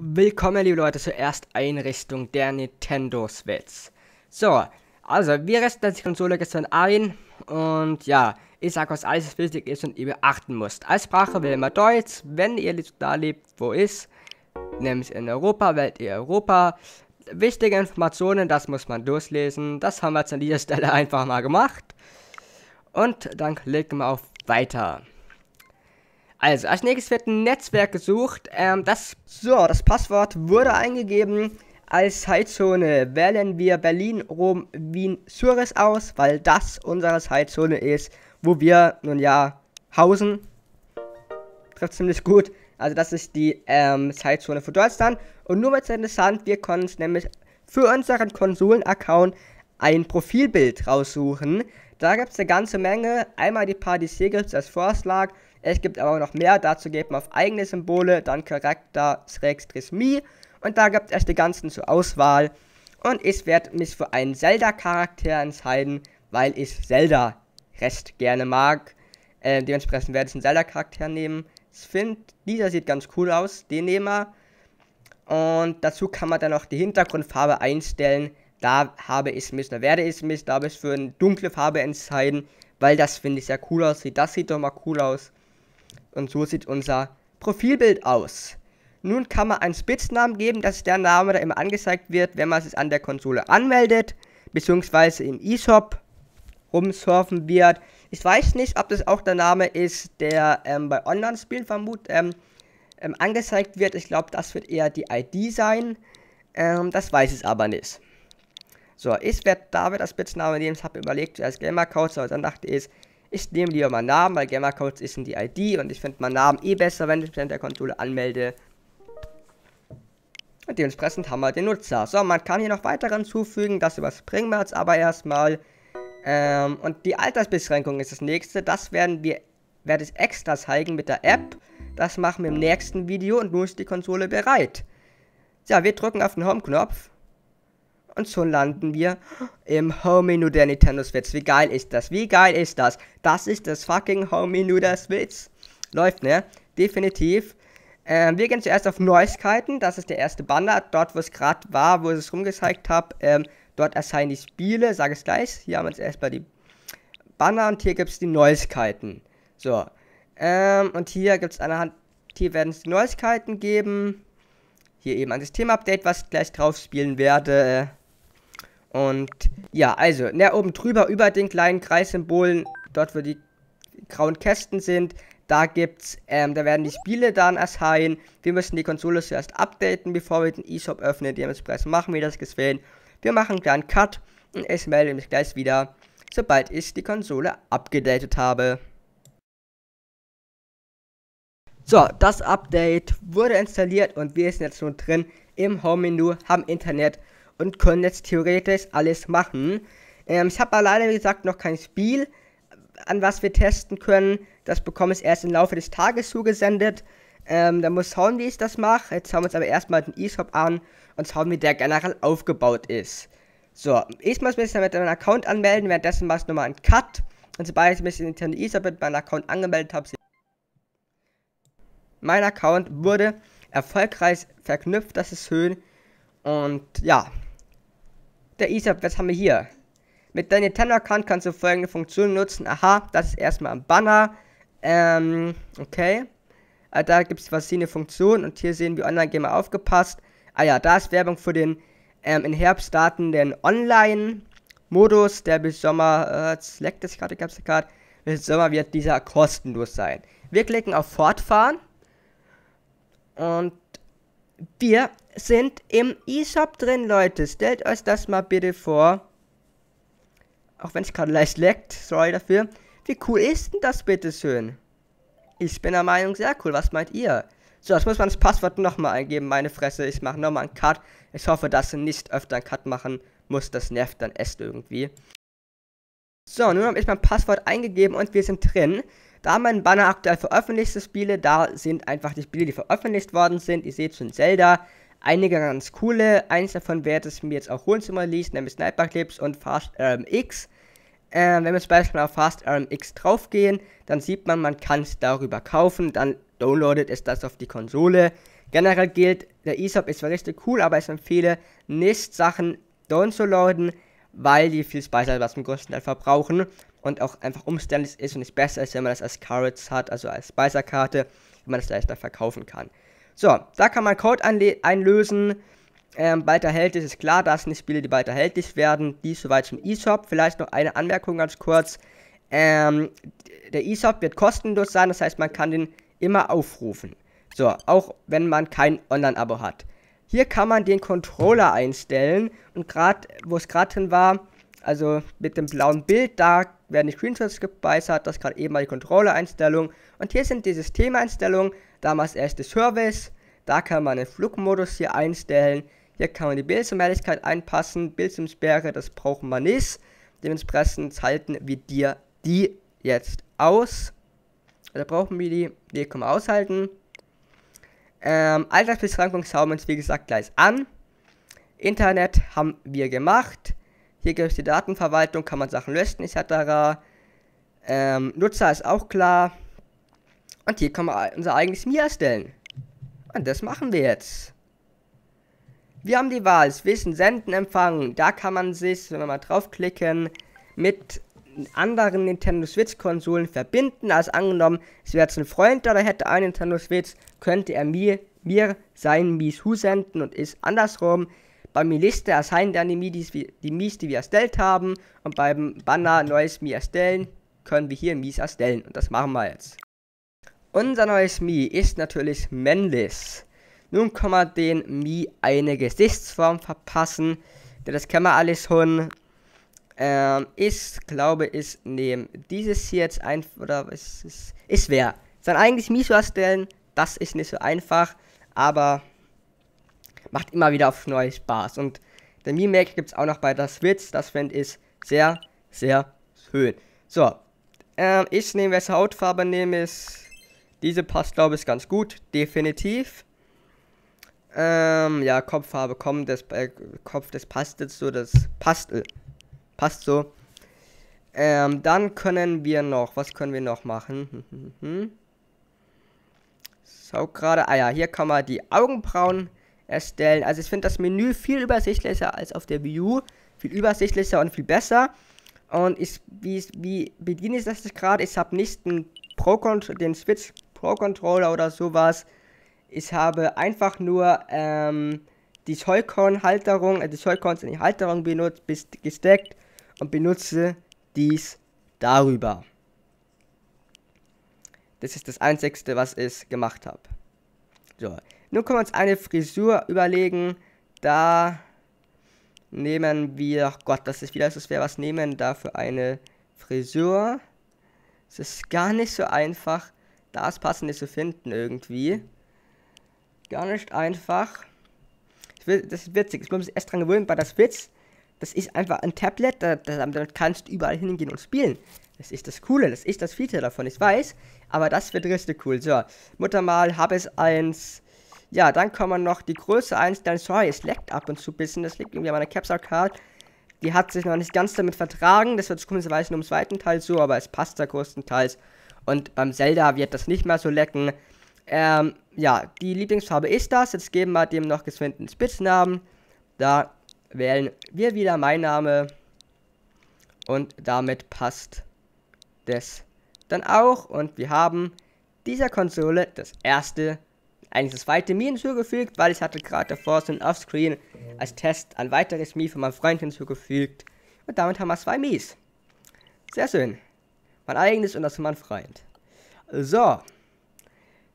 Willkommen, liebe Leute, zur Ersteinrichtung der Nintendo Switch. So, also, wir richten die Konsole gestern ein und ja, ich sag, was alles wichtig ist und ihr beachten müsst. Als Sprache will wir Deutsch, wenn ihr da lebt, wo ist, nämlich in Europa, wählt ihr Europa. Wichtige Informationen, das muss man durchlesen. Das haben wir jetzt an dieser Stelle einfach mal gemacht. Und dann klicken wir auf Weiter. Also, als nächstes wird ein Netzwerk gesucht. Ähm, das, so, das Passwort wurde eingegeben. Als Zeitzone wählen wir Berlin, Rom, Wien, Zürich aus, weil das unsere Zeitzone ist, wo wir nun ja hausen. Trifft ziemlich gut. Also das ist die ähm, Zeitzone für Deutschland. Und nur mal ist interessant, wir können uns nämlich für unseren Konsolen-Account ein Profilbild raussuchen. Da gibt es eine ganze Menge. Einmal die Party Segels als Vorschlag es gibt aber noch mehr, dazu geht man auf eigene Symbole, dann Charakter, Me und da gibt es die ganzen zur Auswahl. Und ich werde mich für einen Zelda-Charakter entscheiden, weil ich Zelda recht gerne mag. Äh, dementsprechend werde ich einen Zelda-Charakter nehmen. Ich finde, dieser sieht ganz cool aus, den nehmen wir. Und dazu kann man dann noch die Hintergrundfarbe einstellen. Da habe ich mich, da werde ich mich, da habe ich für eine dunkle Farbe entscheiden, weil das finde ich sehr cool aussieht. Das sieht doch mal cool aus. Und so sieht unser Profilbild aus. Nun kann man einen Spitznamen geben, das ist der Name, der immer angezeigt wird, wenn man es an der Konsole anmeldet, beziehungsweise im eShop rumsurfen wird. Ich weiß nicht, ob das auch der Name ist, der ähm, bei Online-Spielen vermut ähm, ähm, angezeigt wird. Ich glaube, das wird eher die ID sein. Ähm, das weiß ich aber nicht. So, ich werde David als Spitzname nehmen. Ich habe überlegt, als Gamer-Couch, aber dann dachte ich, ich nehme lieber meinen Namen, weil Gamma-Codes ist in die ID und ich finde meinen Namen eh besser, wenn ich mich an der Konsole anmelde. Und dementsprechend haben wir den Nutzer. So, man kann hier noch weitere hinzufügen, das überspringen wir jetzt aber erstmal. Ähm, und die Altersbeschränkung ist das nächste. Das werden wir, werde ich extra zeigen mit der App. Das machen wir im nächsten Video und nun ist die Konsole bereit. Ja, wir drücken auf den Home-Knopf. Und so landen wir im Home-Menü der Nintendo Switch. Wie geil ist das? Wie geil ist das? Das ist das fucking Home-Menü der Switch. Läuft, ne? Definitiv. Ähm, wir gehen zuerst auf Neuigkeiten. Das ist der erste Banner. Dort, wo es gerade war, wo ich es rumgezeigt habe. Ähm, dort erscheinen die Spiele. Sage es gleich. Hier haben wir jetzt erstmal die Banner und hier gibt es die Neuigkeiten. So. Ähm, und hier gibt es eine Hand. Hier werden es die Neuigkeiten geben. Hier eben ein System-Update, was ich gleich drauf spielen werde. Und ja, also, na, oben drüber, über den kleinen Kreissymbolen, dort wo die grauen Kästen sind, da gibt's, ähm, da werden die Spiele dann erscheinen. Wir müssen die Konsole zuerst updaten, bevor wir den eShop öffnen. Dementsprechend machen wir das gesehen. Wir machen dann Cut und ich melde mich gleich wieder, sobald ich die Konsole abgedatet habe. So, das Update wurde installiert und wir sind jetzt schon drin im Home-Menü, haben Internet und können jetzt theoretisch alles machen. Ähm, ich habe aber leider, wie gesagt, noch kein Spiel, äh, an was wir testen können. Das bekomme ich erst im Laufe des Tages zugesendet. Ähm, da muss schauen, wie ich das mache. Jetzt schauen wir uns aber erstmal den e an und schauen, wie der generell aufgebaut ist. So, ich muss mich mit meinem Account anmelden, währenddessen mache ich nochmal einen Cut. Und sobald ich mich in den eShop mit meinem Account angemeldet habe, mein Account wurde erfolgreich verknüpft, das ist schön. Und ja, der ISAP, was haben wir hier? Mit deinem Nintendo-Account kannst du folgende Funktion nutzen. Aha, das ist erstmal ein Banner. Ähm, okay. Also da gibt es verschiedene Funktionen und hier sehen wir Online-Gamer aufgepasst. Ah ja, da ist Werbung für den ähm, im Herbst startenden Online-Modus, der bis Sommer, äh, leckt ist gerade, gab es gerade, bis Sommer wird dieser kostenlos sein. Wir klicken auf Fortfahren und wir sind im eShop drin, Leute. Stellt euch das mal bitte vor. Auch wenn es gerade leicht leckt, sorry dafür. Wie cool ist denn das bitte schön? Ich bin der Meinung, sehr cool. Was meint ihr? So, jetzt muss man das Passwort nochmal eingeben. Meine Fresse, ich mache nochmal einen Cut. Ich hoffe, dass sie nicht öfter einen Cut machen muss. Das nervt dann erst irgendwie. So, nun habe ich mein Passwort eingegeben und wir sind drin. Da mein Banner aktuell veröffentlichte Spiele, da sind einfach die Spiele, die veröffentlicht worden sind. Ihr seht schon Zelda, einige ganz coole. Eins davon werde ich mir jetzt auch holen zu mal liest, nämlich Sniper Clips und Fast RMX. Äh, wenn wir zum Beispiel auf Fast RMX X draufgehen, dann sieht man, man kann es darüber kaufen, dann downloadet es das auf die Konsole. Generell gilt, der eShop ist zwar richtig cool, aber ich empfehle nicht Sachen downzuladen, weil die viel Speicher was zum größten Teil verbrauchen und auch einfach umständlich ist und nicht besser ist, wenn man das als Carrots hat, also als Speicherkarte, wenn man das leichter verkaufen kann. So, da kann man Code einlösen. Ähm, bald erhältlich ist klar, das sind die Spiele, die bald erhältlich werden. Die soweit zum ESOP. Vielleicht noch eine Anmerkung ganz kurz. Ähm, der ESOP wird kostenlos sein, das heißt, man kann den immer aufrufen. So, auch wenn man kein Online-Abo hat. Hier kann man den Controller einstellen und gerade, wo es gerade drin war, also mit dem blauen Bild, da werden die Screenshots gespeichert, das gerade eben mal die Controller-Einstellung. Und hier sind die Systemeinstellungen, damals erste Service, da kann man den Flugmodus hier einstellen, hier kann man die Bildschirmhelligkeit einpassen, Bildschirmsperre, das brauchen wir nicht. Dementsprechend halten wir dir die jetzt aus. Da also brauchen wir die, die können wir aushalten. Ähm, Altersbeschränkung schauen wir uns wie gesagt gleich an. Internet haben wir gemacht. Hier gibt es die Datenverwaltung, kann man Sachen löschen etc. Ähm, Nutzer ist auch klar. Und hier können wir unser eigenes Mir erstellen. Und das machen wir jetzt. Wir haben die Wahl, Wissen, Senden, Empfangen. Da kann man sich, wenn wir mal draufklicken, mit anderen Nintendo Switch-Konsolen verbinden. Also angenommen, es wäre jetzt ein Freund oder hätte einen Nintendo Switch, könnte er mir, mir seinen Mies Hu senden und ist andersrum. Bei mir Liste erscheinen dann die Mies, die Mies, die wir erstellt haben. Und beim Banner neues Mii erstellen, können wir hier Mies erstellen. Und das machen wir jetzt. Unser neues Mii ist natürlich männlich. Nun kann man den Mii eine Gesichtsform verpassen. Denn das kennen wir alles schon. Ähm, ist, glaube ich, nehme dieses hier jetzt einfach. oder ist, es? ist schwer. Sein eigenes Miso erstellen, das ist nicht so einfach, aber macht immer wieder auf neue Spaß. Und der Mimake gibt es auch noch bei der Switch, das fände ich sehr, sehr schön. So, ähm, ich nehme, welche Hautfarbe nehme ich? Diese passt, glaube ich, ganz gut, definitiv. Ähm, ja, Kopffarbe, kommt. das, äh, Kopf, das passt jetzt so, das passt. Äh. Passt so. Ähm, dann können wir noch, was können wir noch machen? Hm, hm, hm, hm. Saug gerade. Ah ja, hier kann man die Augenbrauen erstellen. Also ich finde das Menü viel übersichtlicher als auf der View. Viel übersichtlicher und viel besser. Und ich, wie, wie bediene ich das gerade? Ich habe nicht den, Pro den Switch Pro Controller oder sowas. Ich habe einfach nur ähm, die Joy-Con-Halterung, äh, die Joy-Cons in die Halterung benutzt, bis gesteckt und benutze dies darüber. Das ist das Einzigste, was ich gemacht habe. So, nun können wir uns eine Frisur überlegen. Da nehmen wir, oh Gott, das ist wieder so schwer, was nehmen da für eine Frisur. Es ist gar nicht so einfach, das Passende zu finden irgendwie. Gar nicht einfach. Das, ist witzig. Ich muss mich erst dran gewöhnen, weil das Witz das ist einfach ein Tablet, damit kannst du überall hingehen und spielen. Das ist das Coole, das ist das Feature davon, ich weiß. Aber das wird richtig cool. So, Mutter mal, habe es eins. Ja, dann kann man noch die Größe eins. Dann, Sorry, es leckt ab und zu ein bisschen. Das liegt irgendwie an meiner Capsule Card. Die hat sich noch nicht ganz damit vertragen. Das wird komischerweise nur im zweiten Teil so, aber es passt da größtenteils. Und beim ähm, Zelda wird das nicht mehr so lecken. Ähm, ja, die Lieblingsfarbe ist das. Jetzt geben wir dem noch geschwind einen Spitznamen. Da wählen wir wieder mein Name. Und damit passt das dann auch. Und wir haben dieser Konsole das erste, eigentlich das zweite Mii hinzugefügt, weil ich hatte gerade davor so ein Offscreen als Test ein weiteres Mii von meinem Freund hinzugefügt. Und damit haben wir zwei Mies. Sehr schön. Mein eigenes und das von meinem Freund. So.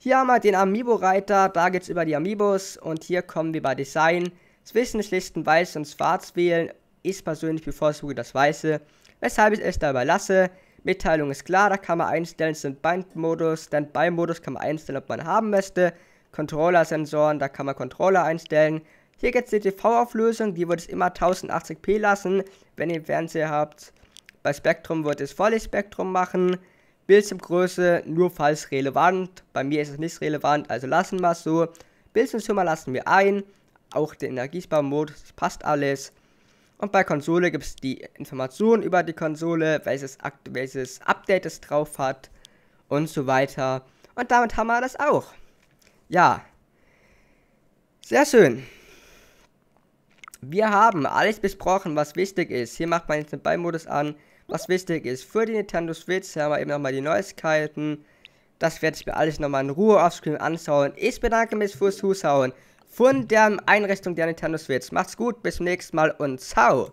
Hier haben wir den Amiibo-Reiter, da geht es über die Amiibos und hier kommen wir bei Design zwischen schlichten Weiß und Schwarz wählen, ich persönlich bevorzuge das Weiße, weshalb ich es dabei lasse. Mitteilung ist klar, da kann man einstellen Standby-Modus, Standby-Modus kann man einstellen, ob man haben möchte. Controller-Sensoren, da kann man Controller einstellen. Hier gibt es die TV-Auflösung, die wird es immer 1080p lassen, wenn ihr Fernseher habt. Bei Spektrum wird es volles Spektrum machen. Bildschirmgröße nur falls relevant. Bei mir ist es nicht relevant, also lassen wir es so. Bildschirmzimmer lassen wir ein auch der Energiesparmodus, passt alles. Und bei Konsole gibt es die Informationen über die Konsole, welches, welches Update es drauf hat und so weiter. Und damit haben wir das auch. Ja, sehr schön. Wir haben alles besprochen, was wichtig ist. Hier macht man jetzt den Ballmodus an, was wichtig ist. Für die Nintendo Switch haben wir eben nochmal die Neuigkeiten. Das werde ich mir alles nochmal in Ruhe offscreen anschauen. Ich bedanke mich fürs Zuschauen von der Einrichtung der Nintendo Switch. Macht's gut, bis zum nächsten Mal und ciao!